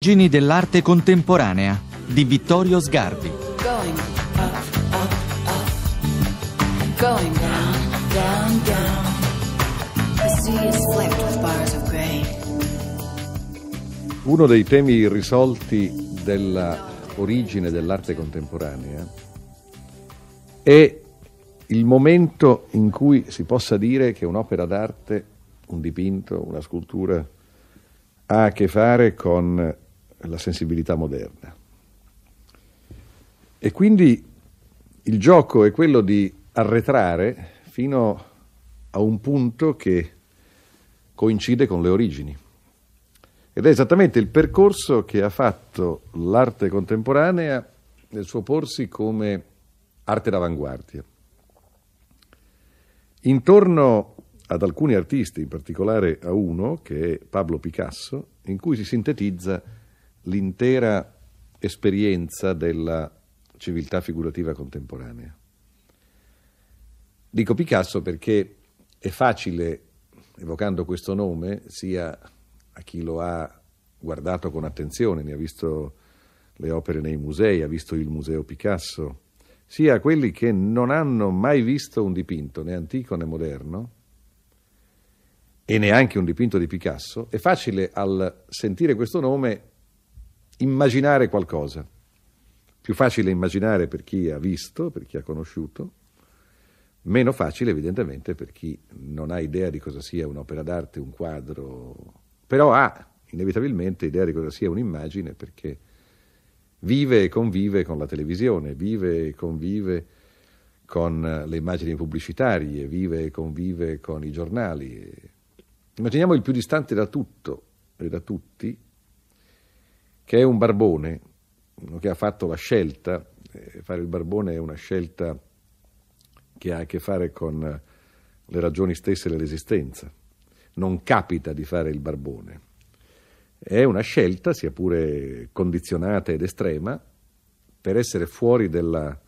Origini dell'arte contemporanea di Vittorio Sgarbi. Uno dei temi risolti dell'origine dell'arte contemporanea è il momento in cui si possa dire che un'opera d'arte, un dipinto, una scultura, ha a che fare con la sensibilità moderna. E quindi il gioco è quello di arretrare fino a un punto che coincide con le origini. Ed è esattamente il percorso che ha fatto l'arte contemporanea nel suo porsi come arte d'avanguardia. Intorno ad alcuni artisti, in particolare a uno, che è Pablo Picasso, in cui si sintetizza l'intera esperienza della civiltà figurativa contemporanea. Dico Picasso perché è facile, evocando questo nome, sia a chi lo ha guardato con attenzione, ne ha visto le opere nei musei, ha visto il Museo Picasso, sia a quelli che non hanno mai visto un dipinto, né antico né moderno, e neanche un dipinto di Picasso, è facile al sentire questo nome immaginare qualcosa. Più facile immaginare per chi ha visto, per chi ha conosciuto, meno facile evidentemente per chi non ha idea di cosa sia un'opera d'arte, un quadro, però ha inevitabilmente idea di cosa sia un'immagine perché vive e convive con la televisione, vive e convive con le immagini pubblicitarie, vive e convive con i giornali. Immaginiamo il più distante da tutto e da tutti, che è un barbone, uno che ha fatto la scelta, eh, fare il barbone è una scelta che ha a che fare con eh, le ragioni stesse dell'esistenza. Non capita di fare il barbone. È una scelta, sia pure condizionata ed estrema, per essere fuori della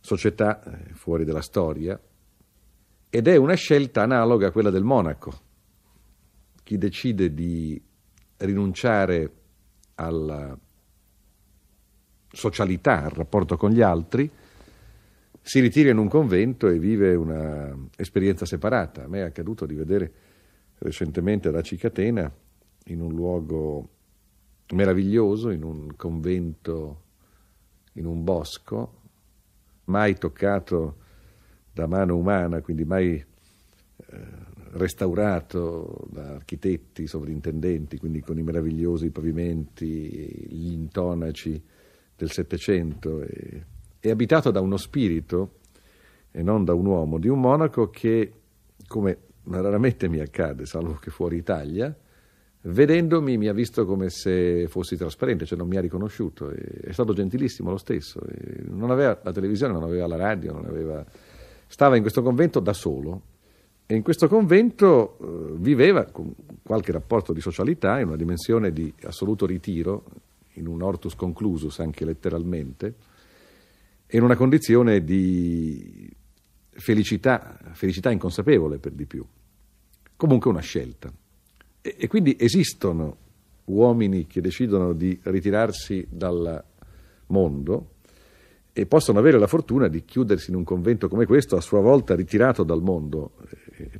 società, eh, fuori della storia, ed è una scelta analoga a quella del monaco. Chi decide di rinunciare a alla socialità, al rapporto con gli altri, si ritira in un convento e vive un'esperienza separata. A me è accaduto di vedere recentemente la Cicatena in un luogo meraviglioso, in un convento, in un bosco, mai toccato da mano umana, quindi mai eh, restaurato da architetti, sovrintendenti, quindi con i meravigliosi pavimenti, gli intonaci del Settecento, è abitato da uno spirito e non da un uomo, di un monaco che, come raramente mi accade, salvo che fuori Italia, vedendomi mi ha visto come se fossi trasparente, cioè non mi ha riconosciuto, è stato gentilissimo lo stesso, non aveva la televisione, non aveva la radio, non aveva... stava in questo convento da solo e in questo convento eh, viveva con qualche rapporto di socialità in una dimensione di assoluto ritiro, in un hortus conclusus anche letteralmente, e in una condizione di felicità, felicità inconsapevole per di più. Comunque una scelta. E, e quindi esistono uomini che decidono di ritirarsi dal mondo e possono avere la fortuna di chiudersi in un convento come questo, a sua volta ritirato dal mondo,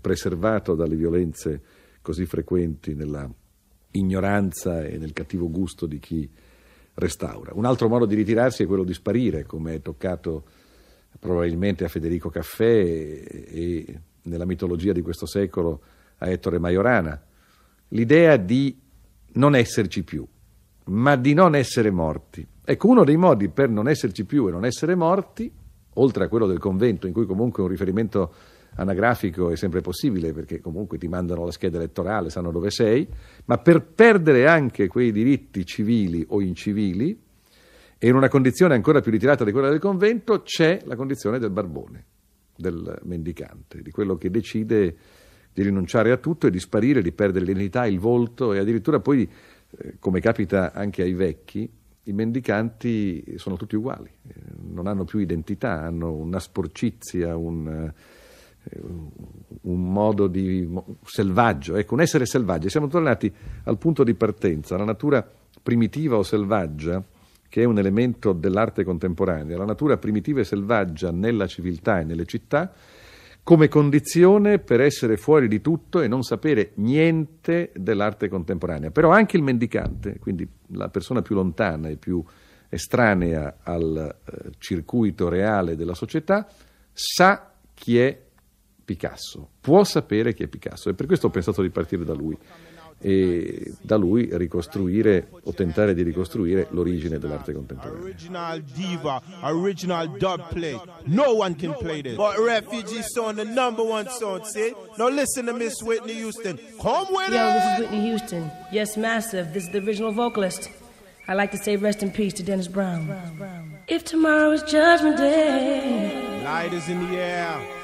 preservato dalle violenze così frequenti nella ignoranza e nel cattivo gusto di chi restaura. Un altro modo di ritirarsi è quello di sparire, come è toccato probabilmente a Federico Caffè e nella mitologia di questo secolo a Ettore Majorana. L'idea di non esserci più, ma di non essere morti. Ecco, uno dei modi per non esserci più e non essere morti, oltre a quello del convento, in cui comunque un riferimento anagrafico è sempre possibile perché comunque ti mandano la scheda elettorale, sanno dove sei, ma per perdere anche quei diritti civili o incivili, e in una condizione ancora più ritirata di quella del convento, c'è la condizione del barbone, del mendicante, di quello che decide di rinunciare a tutto e di sparire, di perdere l'identità, il volto e addirittura poi, eh, come capita anche ai vecchi, i mendicanti sono tutti uguali, eh, non hanno più identità, hanno una sporcizia, un eh, un modo di, selvaggio, ecco, un essere selvaggio. Siamo tornati al punto di partenza, la natura primitiva o selvaggia, che è un elemento dell'arte contemporanea, la natura primitiva e selvaggia nella civiltà e nelle città, come condizione per essere fuori di tutto e non sapere niente dell'arte contemporanea. Però anche il mendicante, quindi la persona più lontana e più estranea al eh, circuito reale della società, sa chi è Picasso, può sapere chi è Picasso e per questo ho pensato di partire da lui e da lui ricostruire o tentare di ricostruire l'origine dell'arte contemporanea. Original diva, original dub play. No one can play this. But Refugee song, the number one song, see? Now listen to Miss Whitney Houston. Come with it! Yo, this is Whitney Houston. Yes, massive. This is the original vocalist. I like to say rest in peace to Dennis Brown. If tomorrow is Judgment Day, light is in the air.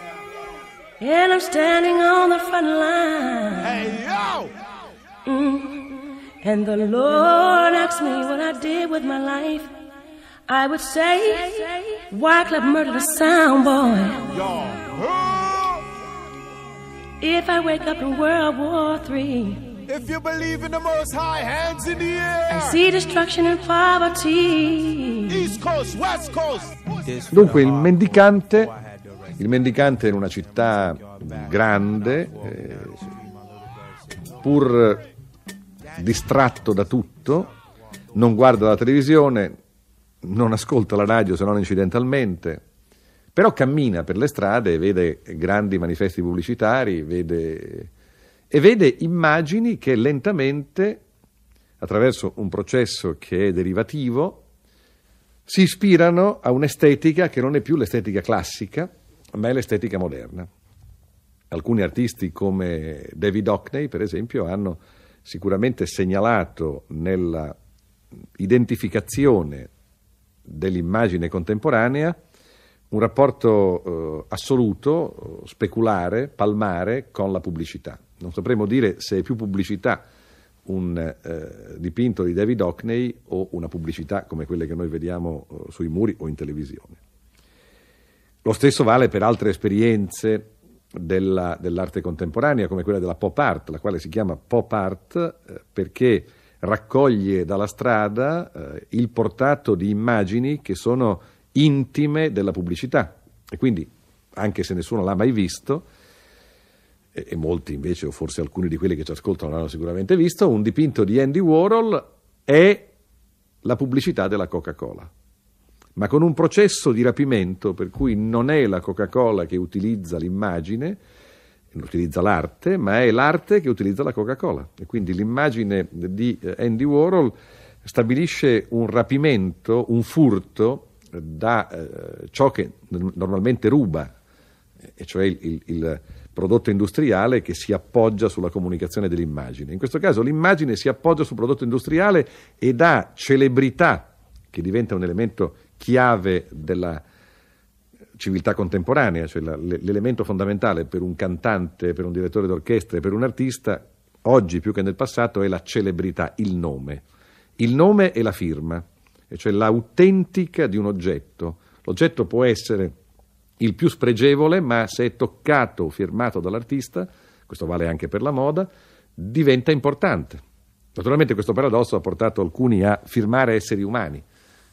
And I'm standing on the front line. Hey, yo! Mm. And the Lord asked me what I did with my life. I would say, why club murder the sound boy? If I wake up in World War III. If you believe in the Most High, hands in the air. I see destruction and poverty. East Coast, West Coast. Dunque, il mendicante Il mendicante in una città grande, eh, pur distratto da tutto, non guarda la televisione, non ascolta la radio se non incidentalmente, però cammina per le strade, vede grandi manifesti pubblicitari, vede, e vede immagini che lentamente, attraverso un processo che è derivativo, si ispirano a un'estetica che non è più l'estetica classica, ma è l'estetica moderna. Alcuni artisti come David Hockney, per esempio, hanno sicuramente segnalato nella identificazione dell'immagine contemporanea un rapporto eh, assoluto, eh, speculare, palmare con la pubblicità. Non sapremo dire se è più pubblicità un eh, dipinto di David Hockney o una pubblicità come quelle che noi vediamo eh, sui muri o in televisione. Lo stesso vale per altre esperienze della, dell'arte contemporanea, come quella della pop art, la quale si chiama pop art eh, perché raccoglie dalla strada eh, il portato di immagini che sono intime della pubblicità e quindi anche se nessuno l'ha mai visto e, e molti invece o forse alcuni di quelli che ci ascoltano l'hanno sicuramente visto un dipinto di Andy Warhol è la pubblicità della Coca-Cola ma con un processo di rapimento per cui non è la Coca-Cola che utilizza l'immagine, utilizza l'arte, ma è l'arte che utilizza la Coca-Cola. E quindi l'immagine di eh, Andy Warhol stabilisce un rapimento, un furto eh, da eh, ciò che normalmente ruba, eh, e cioè il, il prodotto industriale che si appoggia sulla comunicazione dell'immagine. In questo caso l'immagine si appoggia sul prodotto industriale e dà celebrità, che diventa un elemento chiave della civiltà contemporanea, cioè la, l'elemento fondamentale per un cantante, per un direttore d'orchestra e per un artista, oggi più che nel passato, è la celebrità, il nome. Il nome è la firma, cioè l'autentica di un oggetto. L'oggetto può essere il più spregevole, ma se è toccato o firmato dall'artista, questo vale anche per la moda, diventa importante. Naturalmente questo paradosso ha portato alcuni a firmare esseri umani.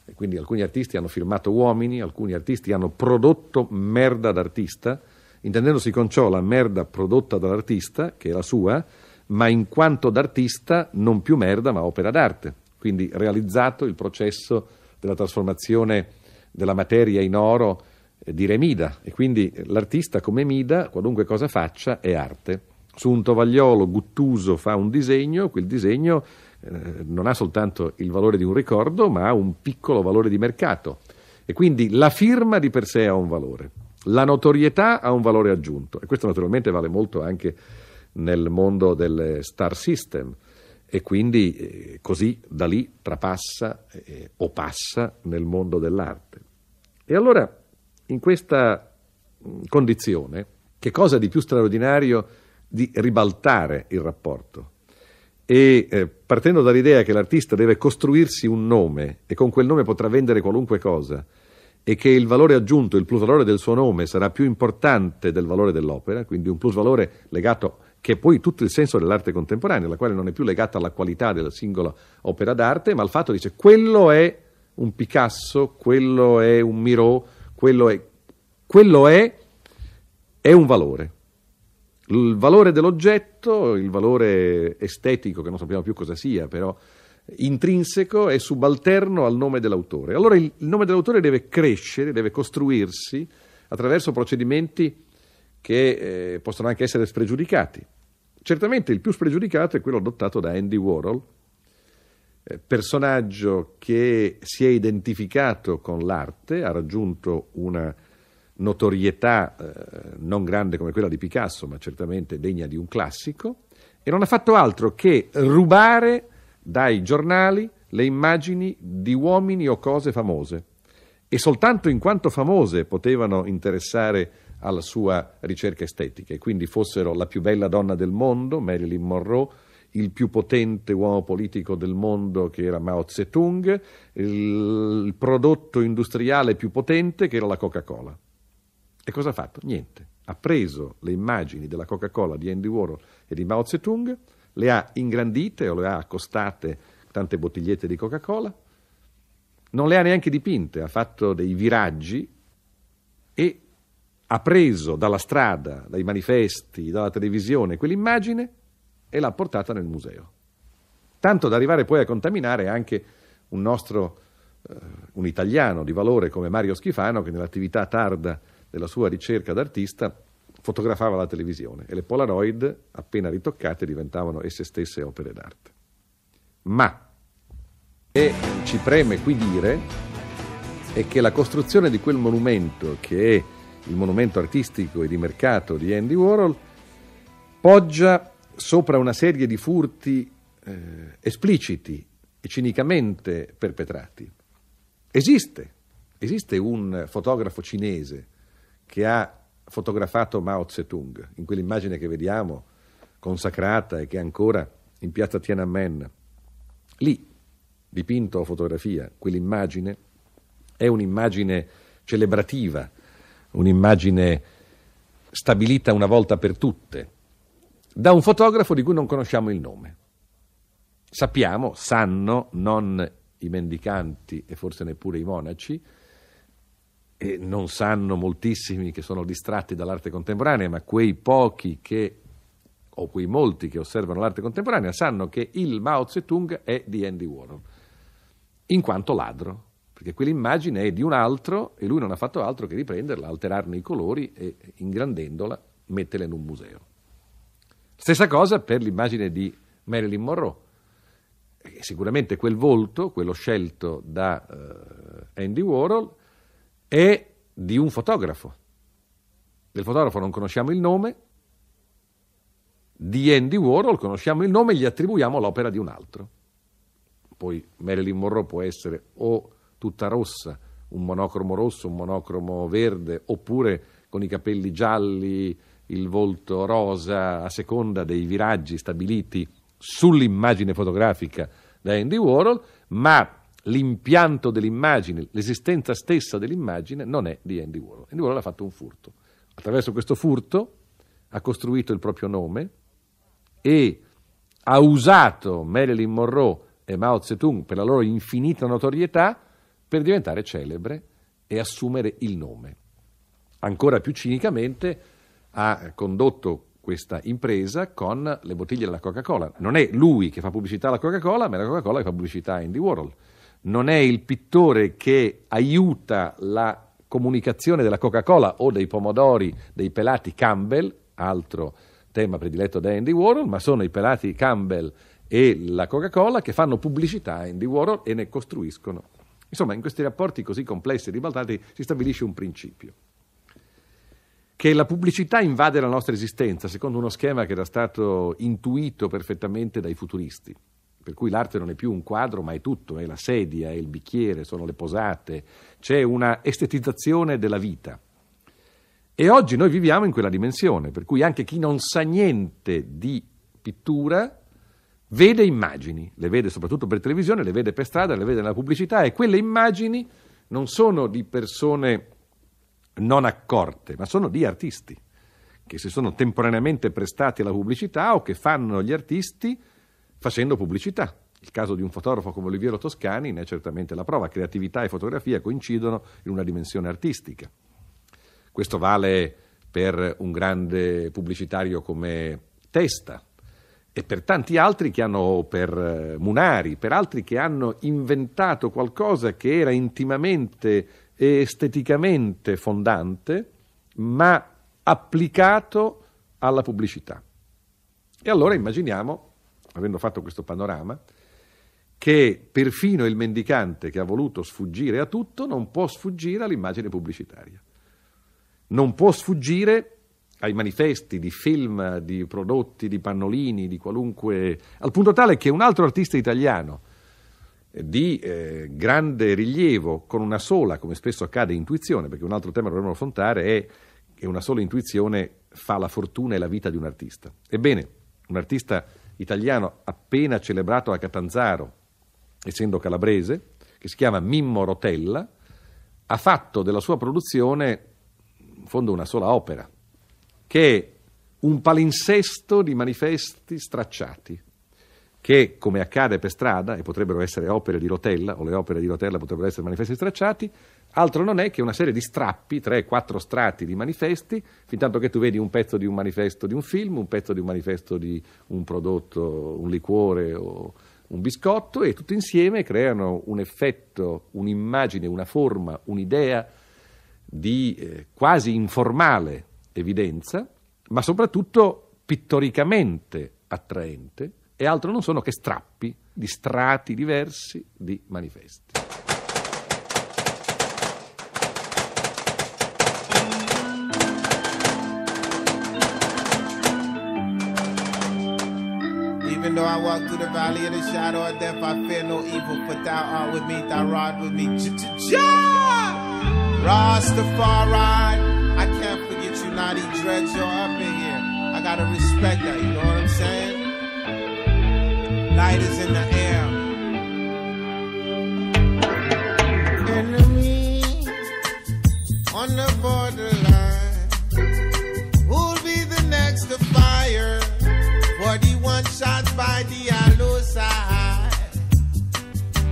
E quindi alcuni artisti hanno firmato uomini, alcuni artisti hanno prodotto merda d'artista, intendendosi con ciò la merda prodotta dall'artista, che è la sua, ma in quanto d'artista non più merda ma opera d'arte. Quindi realizzato il processo della trasformazione della materia in oro eh, di Remida e quindi l'artista come Mida, qualunque cosa faccia, è arte. Su un tovagliolo guttuso fa un disegno, quel disegno eh, non ha soltanto il valore di un ricordo, ma ha un piccolo valore di mercato. E quindi la firma di per sé ha un valore, la notorietà ha un valore aggiunto. E questo naturalmente vale molto anche nel mondo del star system. E quindi eh, così da lì trapassa eh, o passa nel mondo dell'arte. E allora, in questa mm, condizione, che cosa di più straordinario di ribaltare il rapporto? e eh, partendo dall'idea che l'artista deve costruirsi un nome e con quel nome potrà vendere qualunque cosa e che il valore aggiunto, il plusvalore del suo nome sarà più importante del valore dell'opera, quindi un plusvalore legato che è poi tutto il senso dell'arte contemporanea, la quale non è più legata alla qualità della singola opera d'arte, ma al fatto dice quello è un Picasso, quello è un Miro, quello è quello è, è un valore. Il valore dell'oggetto, il valore estetico, che non sappiamo più cosa sia, però intrinseco, è subalterno al nome dell'autore. Allora il, il nome dell'autore deve crescere, deve costruirsi attraverso procedimenti che eh, possono anche essere spregiudicati. Certamente il più spregiudicato è quello adottato da Andy Warhol, eh, personaggio che si è identificato con l'arte, ha raggiunto una notorietà eh, non grande come quella di Picasso, ma certamente degna di un classico, e non ha fatto altro che rubare dai giornali le immagini di uomini o cose famose e soltanto in quanto famose potevano interessare alla sua ricerca estetica e quindi fossero la più bella donna del mondo, Marilyn Monroe, il più potente uomo politico del mondo che era Mao Zedong, il prodotto industriale più potente che era la Coca-Cola. E cosa ha fatto? Niente. Ha preso le immagini della Coca-Cola di Andy Warhol e di Mao Zedong, le ha ingrandite o le ha accostate tante bottigliette di Coca-Cola, non le ha neanche dipinte, ha fatto dei viraggi e ha preso dalla strada, dai manifesti, dalla televisione quell'immagine e l'ha portata nel museo. Tanto da arrivare poi a contaminare anche un nostro, eh, un italiano di valore come Mario Schifano che nell'attività tarda della sua ricerca d'artista fotografava la televisione e le Polaroid, appena ritoccate, diventavano esse stesse opere d'arte. Ma, e ci preme qui dire, è che la costruzione di quel monumento, che è il monumento artistico e di mercato di Andy Warhol, poggia sopra una serie di furti eh, espliciti e cinicamente perpetrati. Esiste, esiste un fotografo cinese che ha fotografato Mao Zedong, in quell'immagine che vediamo consacrata e che è ancora in piazza Tiananmen. Lì, dipinto o fotografia, quell'immagine è un'immagine celebrativa, un'immagine stabilita una volta per tutte, da un fotografo di cui non conosciamo il nome. Sappiamo, sanno, non i mendicanti e forse neppure i monaci, e non sanno moltissimi che sono distratti dall'arte contemporanea, ma quei pochi che, o quei molti che osservano l'arte contemporanea sanno che il Mao Zedong è di Andy Warhol, in quanto ladro, perché quell'immagine è di un altro e lui non ha fatto altro che riprenderla, alterarne i colori e ingrandendola metterla in un museo. Stessa cosa per l'immagine di Marilyn Monroe. Sicuramente quel volto, quello scelto da uh, Andy Warhol, e di un fotografo. Del fotografo non conosciamo il nome, di Andy Warhol conosciamo il nome e gli attribuiamo l'opera di un altro. Poi Marilyn Monroe può essere o tutta rossa, un monocromo rosso, un monocromo verde, oppure con i capelli gialli, il volto rosa, a seconda dei viraggi stabiliti sull'immagine fotografica da Andy Warhol, ma l'impianto dell'immagine, l'esistenza stessa dell'immagine non è di Andy Warhol. Andy Warhol ha fatto un furto. Attraverso questo furto ha costruito il proprio nome e ha usato Marilyn Monroe e Mao Zedong per la loro infinita notorietà per diventare celebre e assumere il nome. Ancora più cinicamente ha condotto questa impresa con le bottiglie della Coca-Cola. Non è lui che fa pubblicità alla Coca-Cola, ma è la Coca-Cola che fa pubblicità a Andy Warhol non è il pittore che aiuta la comunicazione della Coca-Cola o dei pomodori, dei pelati Campbell, altro tema prediletto da Andy Warhol, ma sono i pelati Campbell e la Coca-Cola che fanno pubblicità a Andy Warhol e ne costruiscono. Insomma, in questi rapporti così complessi e ribaltati si stabilisce un principio. Che la pubblicità invade la nostra esistenza, secondo uno schema che era stato intuito perfettamente dai futuristi. Per cui l'arte non è più un quadro, ma è tutto, è la sedia, è il bicchiere, sono le posate, c'è una estetizzazione della vita. E oggi noi viviamo in quella dimensione, per cui anche chi non sa niente di pittura vede immagini, le vede soprattutto per televisione, le vede per strada, le vede nella pubblicità e quelle immagini non sono di persone non accorte, ma sono di artisti che si sono temporaneamente prestati alla pubblicità o che fanno gli artisti facendo pubblicità. Il caso di un fotografo come Oliviero Toscani ne è certamente la prova. Creatività e fotografia coincidono in una dimensione artistica. Questo vale per un grande pubblicitario come Testa e per tanti altri che hanno, per eh, Munari, per altri che hanno inventato qualcosa che era intimamente e esteticamente fondante, ma applicato alla pubblicità. E allora immaginiamo avendo fatto questo panorama, che perfino il mendicante che ha voluto sfuggire a tutto non può sfuggire all'immagine pubblicitaria, non può sfuggire ai manifesti di film, di prodotti, di pannolini, di qualunque... al punto tale che un altro artista italiano di eh, grande rilievo, con una sola, come spesso accade, intuizione, perché un altro tema che dovremmo affrontare è che una sola intuizione fa la fortuna e la vita di un artista. Ebbene, un artista italiano appena celebrato a Catanzaro, essendo calabrese, che si chiama Mimmo Rotella, ha fatto della sua produzione in fondo una sola opera, che è un palinsesto di manifesti stracciati, che come accade per strada, e potrebbero essere opere di Rotella, o le opere di Rotella potrebbero essere manifesti stracciati, Altro non è che una serie di strappi, tre, quattro strati di manifesti, fin tanto che tu vedi un pezzo di un manifesto di un film, un pezzo di un manifesto di un prodotto, un liquore o un biscotto e tutti insieme creano un effetto, un'immagine, una forma, un'idea di eh, quasi informale evidenza, ma soprattutto pittoricamente attraente e altro non sono che strappi di strati diversi di manifesti. Even though I walk through the valley of the shadow of death, I fear no evil, for thou art with me, thy rod with me. Rastafari, I can't forget you, Naughty Dread, you're up in here. I gotta respect that, you know what I'm saying? Light is in the air. by the aloe side.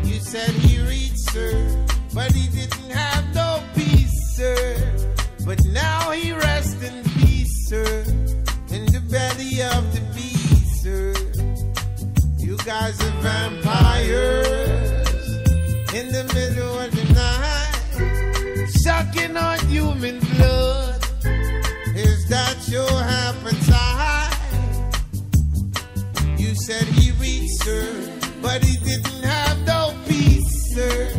You said he reached, sir, but he didn't have no peace, sir. But now he rests in peace, sir, in the belly of the beast, sir. You guys are vampires in the middle of the night, sucking on human blood. sir. But he didn't have no peace, sir.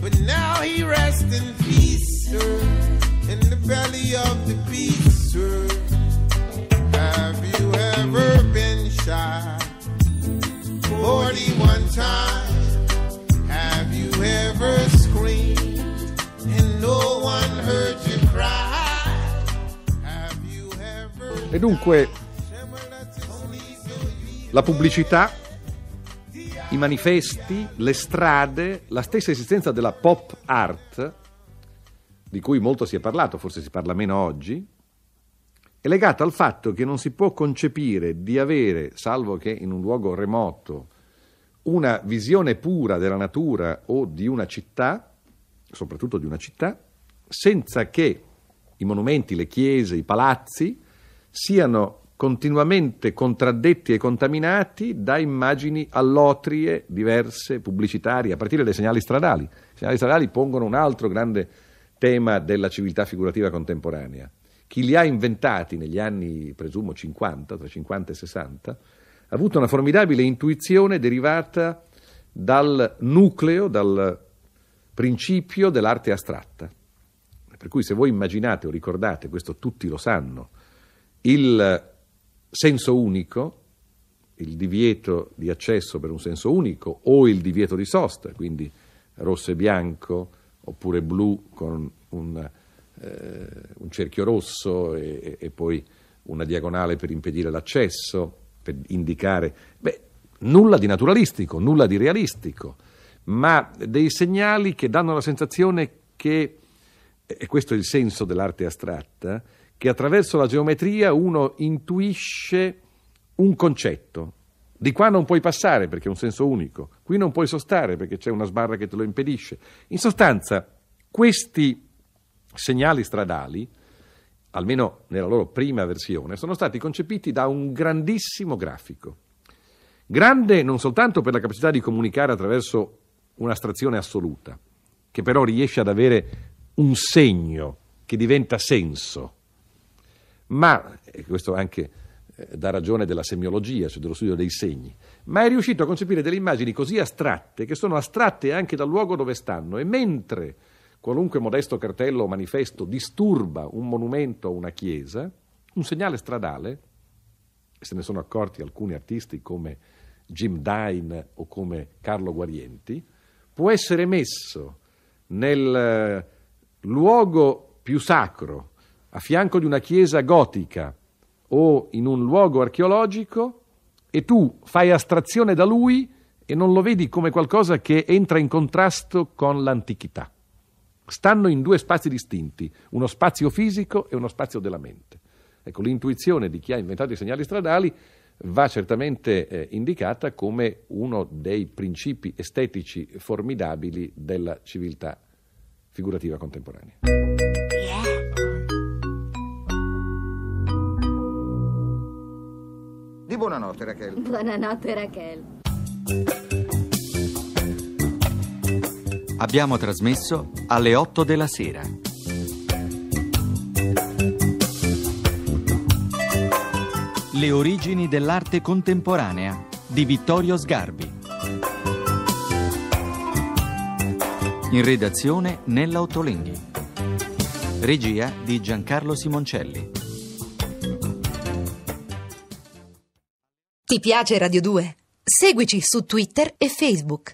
But now he rests in peace, sir. In the belly of the beast, sir. Have you ever been shot? 41 times. Have you ever screamed and no one heard you cry? Have you ever. E dunque. La pubblicità i manifesti, le strade, la stessa esistenza della pop art, di cui molto si è parlato, forse si parla meno oggi, è legata al fatto che non si può concepire di avere, salvo che in un luogo remoto, una visione pura della natura o di una città, soprattutto di una città, senza che i monumenti, le chiese, i palazzi siano continuamente contraddetti e contaminati da immagini allotrie, diverse, pubblicitarie, a partire dai segnali stradali. I segnali stradali pongono un altro grande tema della civiltà figurativa contemporanea. Chi li ha inventati negli anni, presumo, 50, tra 50 e 60, ha avuto una formidabile intuizione derivata dal nucleo, dal principio dell'arte astratta. Per cui se voi immaginate o ricordate, questo tutti lo sanno, il senso unico, il divieto di accesso per un senso unico o il divieto di sosta, quindi rosso e bianco oppure blu con un, eh, un cerchio rosso e, e, poi una diagonale per impedire l'accesso, per indicare, beh, nulla di naturalistico, nulla di realistico, ma dei segnali che danno la sensazione che, e questo è il senso dell'arte astratta, che attraverso la geometria uno intuisce un concetto. Di qua non puoi passare perché è un senso unico, qui non puoi sostare perché c'è una sbarra che te lo impedisce. In sostanza, questi segnali stradali, almeno nella loro prima versione, sono stati concepiti da un grandissimo grafico. Grande non soltanto per la capacità di comunicare attraverso un'astrazione assoluta, che però riesce ad avere un segno che diventa senso ma, e questo anche eh, da ragione della semiologia, cioè dello studio dei segni, ma è riuscito a concepire delle immagini così astratte che sono astratte anche dal luogo dove stanno e mentre qualunque modesto cartello o manifesto disturba un monumento o una chiesa, un segnale stradale, e se ne sono accorti alcuni artisti come Jim Dine o come Carlo Guarienti, può essere messo nel eh, luogo più sacro a fianco di una chiesa gotica o in un luogo archeologico e tu fai astrazione da lui e non lo vedi come qualcosa che entra in contrasto con l'antichità. Stanno in due spazi distinti, uno spazio fisico e uno spazio della mente. Ecco, l'intuizione di chi ha inventato i segnali stradali va certamente eh, indicata come uno dei principi estetici formidabili della civiltà figurativa contemporanea. buonanotte Raquel. Buonanotte Raquel. Abbiamo trasmesso alle 8 della sera. Le origini dell'arte contemporanea di Vittorio Sgarbi. In redazione Nella Ottolenghi. Regia di Giancarlo Simoncelli. Ti piace Radio 2? Seguici su Twitter e Facebook.